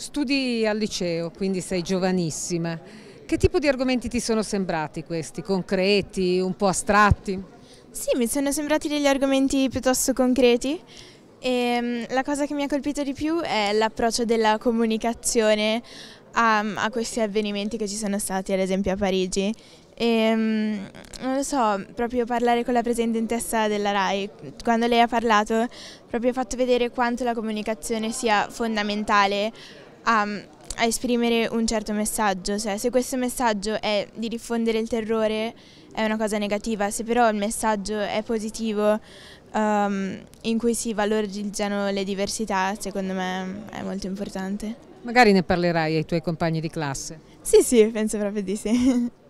Studi al liceo, quindi sei giovanissima. Che tipo di argomenti ti sono sembrati questi? Concreti, un po' astratti? Sì, mi sono sembrati degli argomenti piuttosto concreti. E ehm, la cosa che mi ha colpito di più è l'approccio della comunicazione a, a, questi avvenimenti che ci sono stati, ad esempio a Parigi. E, ehm, non lo so, proprio parlare con la presidentessa della RAI, quando lei ha parlato, proprio ha fatto vedere quanto la comunicazione sia fondamentale a, a esprimere un certo messaggio, cioè, se questo messaggio è di diffondere il terrore è una cosa negativa, se però il messaggio è positivo um, in cui si valorizzano le diversità secondo me è molto importante. Magari ne parlerai ai tuoi compagni di classe. Sì, sì, penso proprio di sì.